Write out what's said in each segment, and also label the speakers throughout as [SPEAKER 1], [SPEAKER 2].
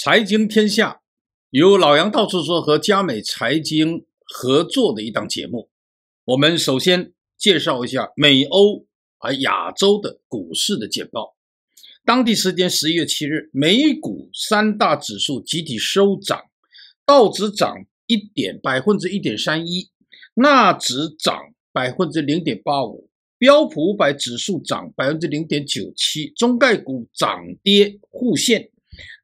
[SPEAKER 1] 财经天下由老杨到处说和佳美财经合作的一档节目，我们首先介绍一下美欧和亚洲的股市的简报。当地时间十一月七日，美股三大指数集体收涨，道指涨一点百分之一点三一，纳指涨百分之零点八五，标普五百指数涨百分之零点九七，中概股涨跌互现。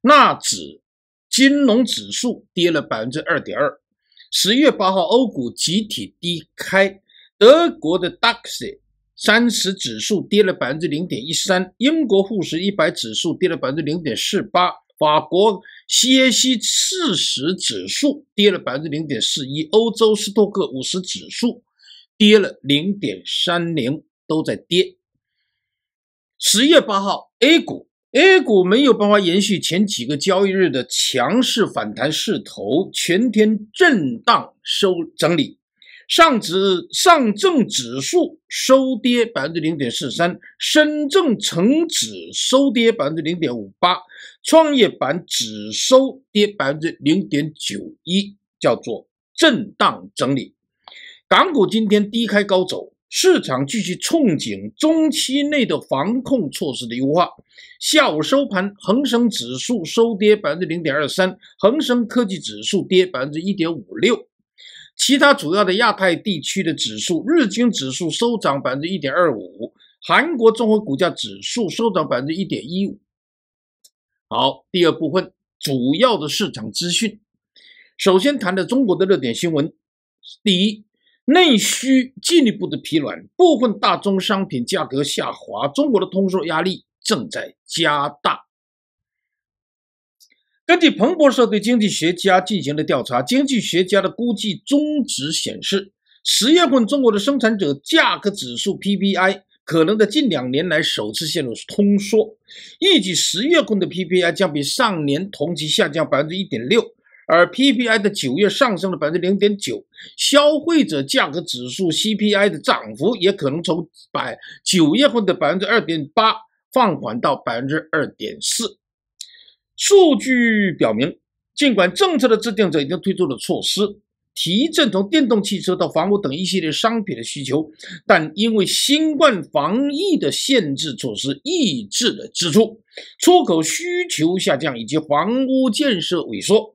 [SPEAKER 1] 纳指金融指数跌了百分之二点二。十月八号，欧股集体低开，德国的 DAX 三十指数跌了百分之零点一三，英国富时一百指数跌了百分之零点四八，法国 CAC 四十指数跌了百分之零点四一，欧洲斯托克五十指数跌了零点三零，都在跌。十月八号，A 股。A 股没有办法延续前几个交易日的强势反弹势头，全天震荡收整理。上指、上证指数收跌百分之零点四三，深证成指收跌百分之零点五八，创业板指收跌百分之零点九一，叫做震荡整理。港股今天低开高走。市场继续憧憬中期内的防控措施的优化。下午收盘，恒生指数收跌百分之零点二三，恒生科技指数跌百分之一点五六。其他主要的亚太地区的指数，日经指数收涨百分之一点二五，韩国综合股价指数收涨百分之一点一五。好，第二部分主要的市场资讯。首先谈的中国的热点新闻，第一。内需进一步的疲软，部分大宗商品价格下滑，中国的通缩压力正在加大。根据彭博社对经济学家进行的调查，经济学家的估计中值显示，十月份中国的生产者价格指数 PPI 可能在近两年来首次陷入通缩，预计十月份的 PPI 将比上年同期下降百分之一点六。而 PPI 的九月上升了百分之零点九，消费者价格指数 CPI 的涨幅也可能从百九月份的百分之二点八放缓到百分之二点四。数据表明，尽管政策的制定者已经推出了措施，提振从电动汽车到房屋等一系列商品的需求，但因为新冠防疫的限制措施抑制了支出，出口需求下降以及房屋建设萎缩。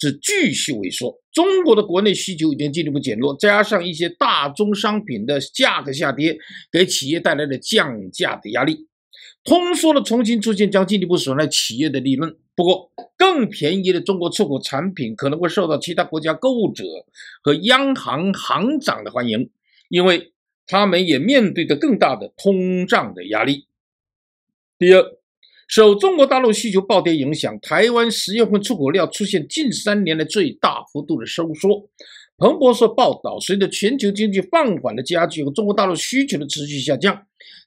[SPEAKER 1] 是继续萎缩，中国的国内需求已经进一步减弱，加上一些大宗商品的价格下跌，给企业带来了降价的压力。通缩的重新出现将进一步损害企业的利润。不过，更便宜的中国出口产品可能会受到其他国家购物者和央行行长的欢迎，因为他们也面对着更大的通胀的压力。第二。受中国大陆需求暴跌影响，台湾十月份出口量出现近三年来最大幅度的收缩。彭博社报道，随着全球经济放缓的加剧和中国大陆需求的持续下降，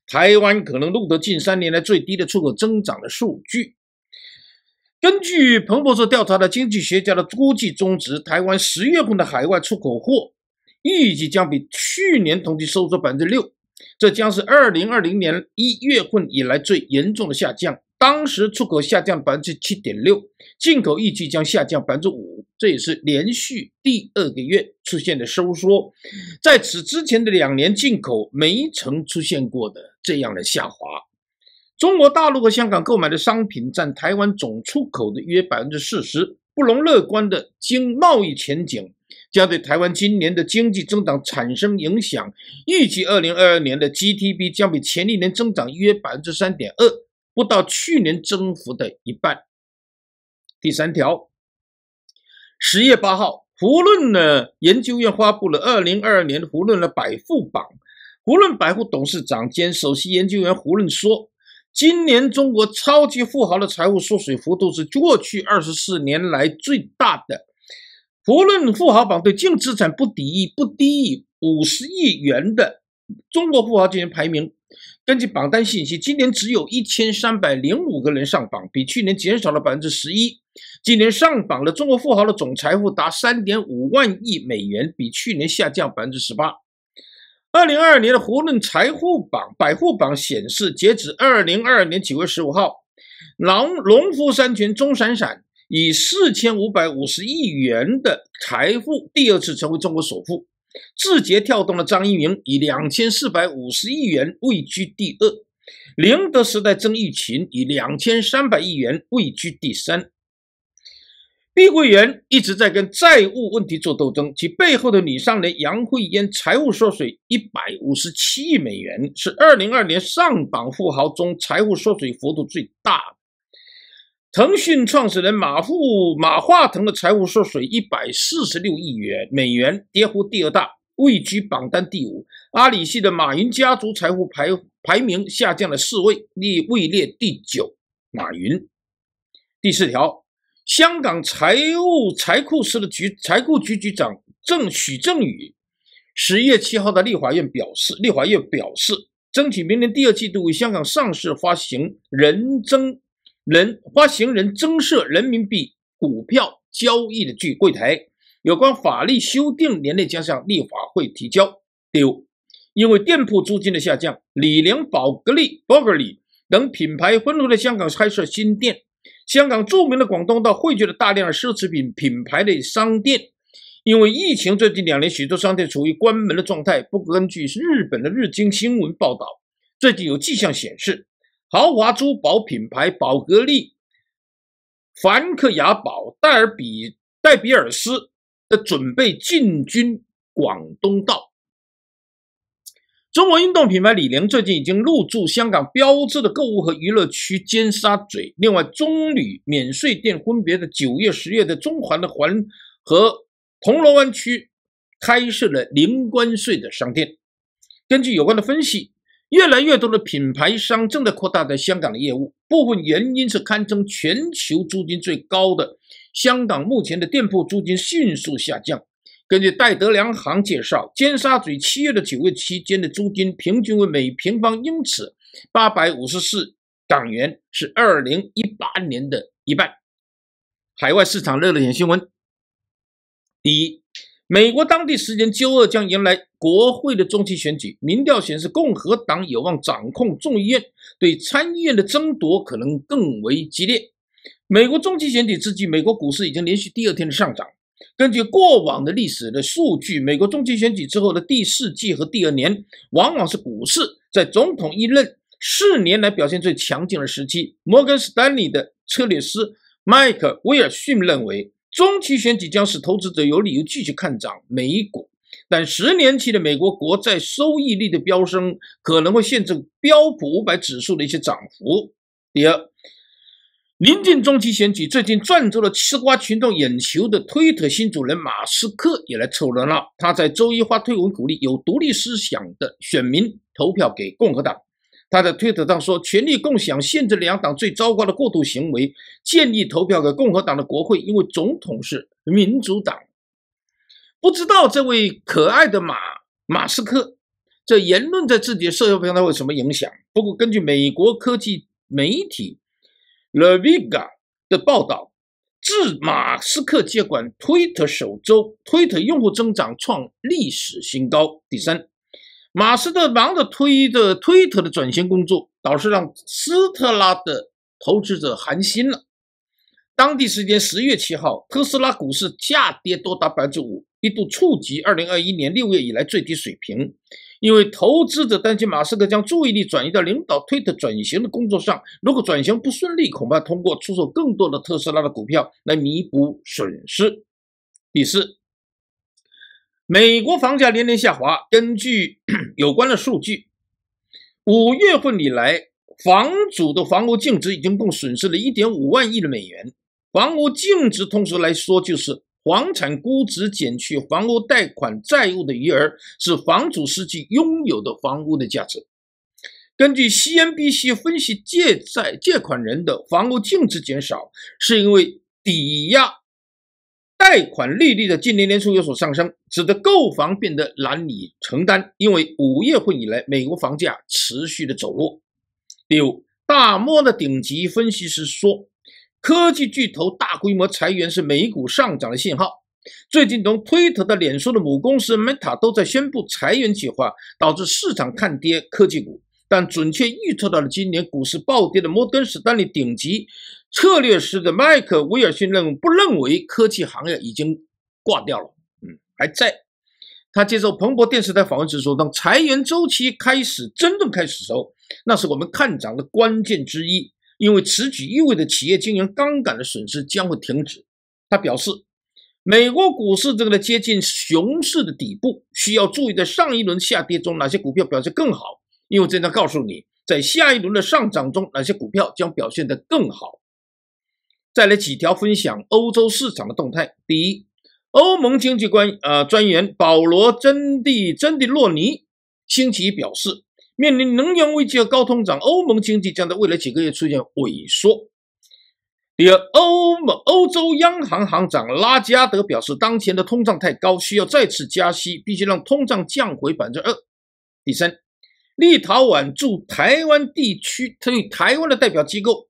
[SPEAKER 1] 台湾可能录得近三年来最低的出口增长的数据。根据彭博社调查的经济学家的估计，中值台湾十月份的海外出口货预计将比去年同期收缩百分之六，这将是二零二零年一月份以来最严重的下降。当时出口下降百分之七点六，进口预计将下降百分之五，这也是连续第二个月出现的收缩。在此之前的两年，进口没曾出现过的这样的下滑。中国大陆和香港购买的商品占台湾总出口的约百分之四十，不容乐观的经贸易前景将对台湾今年的经济增长产生影响。预计二零二二年的 GDP 将比前一年增长约百分之三点二。不到去年增幅的一半。第三条，十月八号，胡润呢研究院发布了二零二二年的胡润的百富榜。胡润百富董事长兼首席研究员胡润说，今年中国超级富豪的财富缩水幅度是过去二十四年来最大的。胡润富豪榜对净资产不低不低于五十亿元的中国富豪进行排名。根据榜单信息，今年只有一千三百零五个人上榜，比去年减少了百分之十一。今年上榜的中国富豪的总财富达三点五万亿美元，比去年下降百分之十八。二零二二年的胡润财富榜百富榜显示，截止二零二二年九月十五号，农农夫山泉钟闪闪以四千五百五十亿元的财富第二次成为中国首富。字节跳动的张一鸣以两千四百五十亿元位居第二，宁德时代曾毓群以两千三百亿元位居第三。碧桂园一直在跟债务问题做斗争，其背后的女商人杨惠妍财务缩水一百五十七亿美元，是二零二年上榜富豪中财务缩水幅度最大的。腾讯创始人马富马化腾的财富缩水一百四十六亿元美元，跌幅第二大，位居榜单第五。阿里系的马云家族财富排排名下降了四位，列位列第九。马云。第四条，香港财务财库司的局财库局局长郑许正宇十一月七号的立法院表示，立法院表示争取明年第二季度为香港上市发行人增人发行人增设人民币股票交易的具柜台，有关法律修订年内将向立法会提交。第五，因为店铺租金的下降，李宁、宝格丽、b u r e r y 等品牌纷纷在香港开设新店。香港著名的广东道汇聚了大量的奢侈品品牌的商店，因为疫情最近两年许多商店处于关门的状态。不根据日本的《日经新闻》报道，最近有迹象显示。豪华珠宝品牌宝格丽、梵克雅宝、戴尔比戴比尔斯的准备进军广东道。中国运动品牌李宁最近已经入驻香港标志的购物和娱乐区尖沙咀。另外，中旅免税店分别在九月、十月的中环的环和铜锣湾区开设了零关税的商店。根据有关的分析。越来越多的品牌商正在扩大在香港的业务，部分原因是堪称全球租金最高的香港目前的店铺租金迅速下降。根据戴德梁行介绍，尖沙咀七月的九月期间的租金平均为每平方英尺八百五十四港元，是二零一八年的一半。海外市场热点新闻，第一。美国当地时间周二将迎来国会的中期选举。民调显示，共和党有望掌控众议院，对参议院的争夺可能更为激烈。美国中期选举之际，美国股市已经连续第二天的上涨。根据过往的历史的数据，美国中期选举之后的第四季和第二年，往往是股市在总统一任四年来表现最强劲的时期。摩根士丹利的策略师迈克·威尔逊认为。中期选举将使投资者有理由继续看涨美股，但十年期的美国国债收益率的飙升可能会限制标普五百指数的一些涨幅。第二，临近中期选举，最近赚足了吃瓜群众眼球的推特新主人马斯克也来凑热闹。他在周一发推文鼓励有独立思想的选民投票给共和党。他在推特上说：“权力共享限制两党最糟糕的过渡行为，建议投票给共和党的国会，因为总统是民主党。”不知道这位可爱的马马斯克这言论在自己的社交平台会有什么影响？不过，根据美国科技媒体《l e v i g a 的报道，自马斯克接管推特首周，推特用户增长创历史新高。第三。马斯克忙着推着推特的转型工作，倒是让斯特拉的投资者寒心了。当地时间十月七号，特斯拉股市下跌多达百分之五，一度触及二零二一年六月以来最低水平。因为投资者担心马斯克将注意力转移到领导推特转型的工作上，如果转型不顺利，恐怕通过出售更多的特斯拉的股票来弥补损失。第四。美国房价连连下滑。根据 有关的数据，五月份以来，房主的房屋净值已经共损失了一点五万亿的美元。房屋净值通俗来说，就是房产估值减去房屋贷款债务的余额，是房主实际拥有的房屋的价值。根据 CNBC 分析，借债借款人的房屋净值减少，是因为抵押。贷款利率的近年年初有所上升，使得购房变得难以承担。因为五月份以来，美国房价持续的走弱。第五，大摩的顶级分析师说，科技巨头大规模裁员是美股上涨的信号。最近，从推特的脸书的母公司 Meta 都在宣布裁员计划，导致市场看跌科技股。但准确预测到了今年股市暴跌的摩根士丹利顶级策略师的麦克威尔逊认为，不认为科技行业已经挂掉了，嗯，还在。他接受彭博电视台访问时说：“当裁员周期开始真正开始的时候，那是我们看涨的关键之一，因为此举意味着企业经营杠杆的损失将会停止。”他表示，美国股市正在接近熊市的底部，需要注意在上一轮下跌中哪些股票表现更好。因为正在告诉你，在下一轮的上涨中，哪些股票将表现得更好？再来几条分享欧洲市场的动态。第一，欧盟经济官啊专员保罗·真蒂真蒂洛尼星期表示，面临能源危机和高通胀，欧盟经济将在未来几个月出现萎缩。第二，欧盟欧洲央行行长拉加德表示，当前的通胀太高，需要再次加息，必须让通胀降回百分之二。第三。立陶宛驻台湾地区，它对台湾的代表机构，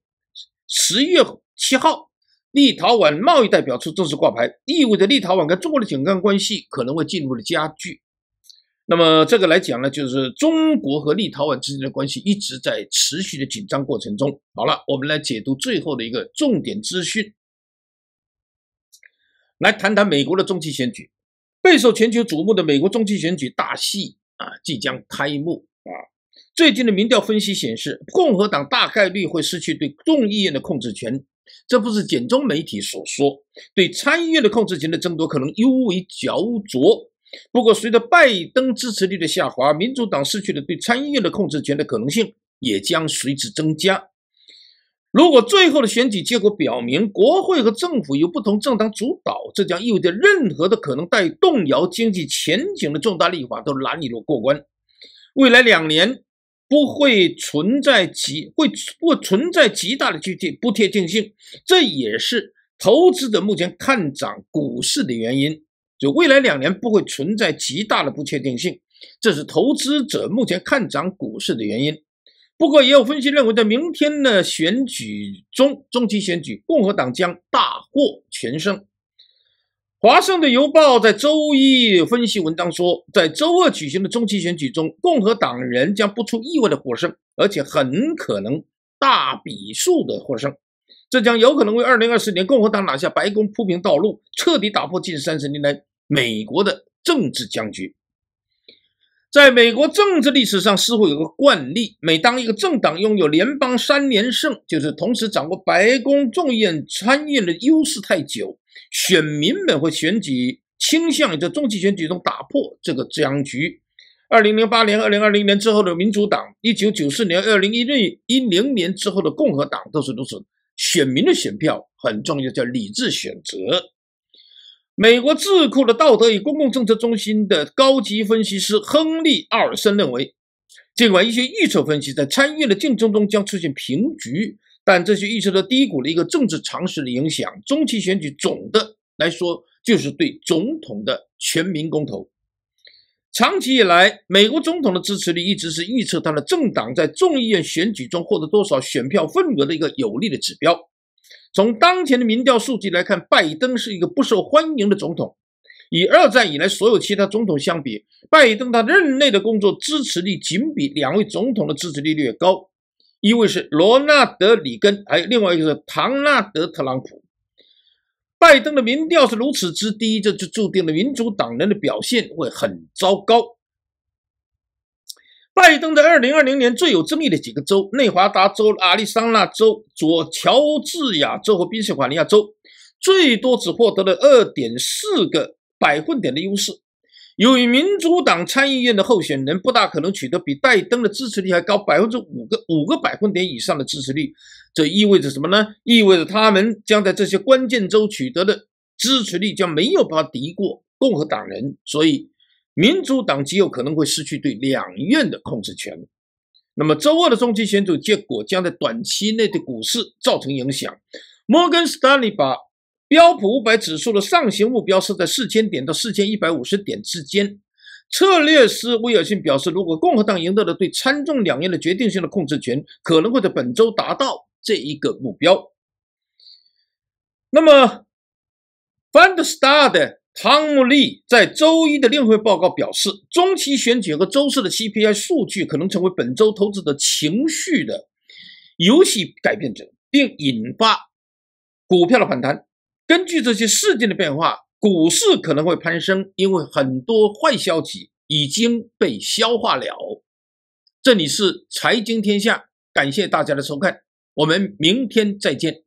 [SPEAKER 1] 十月七号，立陶宛贸易代表处正式挂牌，意味着立陶宛跟中国的紧张关系可能会进一步的加剧。那么这个来讲呢，就是中国和立陶宛之间的关系一直在持续的紧张过程中。好了，我们来解读最后的一个重点资讯，来谈谈美国的中期选举。备受全球瞩目的美国中期选举大戏啊，即将开幕。啊，最近的民调分析显示，共和党大概率会失去对众议院的控制权，这不是简中媒体所说。对参议院的控制权的争夺可能尤为焦灼。不过，随着拜登支持率的下滑，民主党失去了对参议院的控制权的可能性也将随之增加。如果最后的选举结果表明，国会和政府由不同政党主导，这将意味着任何的可能带动摇经济前景的重大立法都难以过过关。未来两年不会存在极会不存在极大的具体不确定性，这也是投资者目前看涨股市的原因。就未来两年不会存在极大的不确定性，这是投资者目前看涨股市的原因。不过，也有分析认为，在明天的选举中，中期选举，共和党将大获全胜。华盛顿邮报在周一分析文章说，在周二举行的中期选举中，共和党人将不出意外的获胜，而且很可能大比数的获胜，这将有可能为2024年共和党拿下白宫铺平道路，彻底打破近三十年来美国的政治僵局。在美国政治历史上，似乎有个惯例：每当一个政党拥有联邦三连胜，就是同时掌握白宫、众议院、参议院的优势太久，选民们会选举倾向在中期选举中打破这个僵局。二零零八年、二零二零年之后的民主党，一九九四年、二零一零一零年之后的共和党都是如此。选民的选票很重要，叫理智选择。美国智库的道德与公共政策中心的高级分析师亨利·奥尔森认为，尽管一些预测分析在参与的竞争中将出现平局，但这些预测的低谷的一个政治常识的影响：中期选举总的来说就是对总统的全民公投。长期以来，美国总统的支持率一直是预测他的政党在众议院选举中获得多少选票份额的一个有力的指标。从当前的民调数据来看，拜登是一个不受欢迎的总统。与二战以来所有其他总统相比，拜登他任内的工作支持率仅比两位总统的支持率略高，一位是罗纳德里根，还有另外一个是唐纳德特朗普。拜登的民调是如此之低，这就注定了民主党人的表现会很糟糕。拜登的2020年最有争议的几个州——内华达州、阿利桑那州、佐乔治亚州和宾夕法尼亚州，最多只获得了2.4个百分点的优势。由于民主党参议院的候选人不大可能取得比拜登的支持率还高5%、5个百分点以上的支持率，这意味着什么呢？意味着他们将在这些关键州取得的支持率将没有办法敌过共和党人。所以，民主党极有可能会失去对两院的控制权。那么，周二的中期选举结果将在短期内对股市造成影响。摩根士丹利把标普五百指数的上行目标设在四千点到四千一百五十点之间。策略师威尔逊表示，如果共和党赢得了对参众两院的决定性的控制权，可能会在本周达到这一个目标。那么，Fundstar 的汤姆利在周一的联会报告表示，中期选举和周四的 CPI 数据可能成为本周投资者情绪的游戏改变者，并引发股票的反弹。根据这些事件的变化，股市可能会攀升，因为很多坏消息已经被消化了。这里是财经天下，感谢大家的收看，我们明天再见。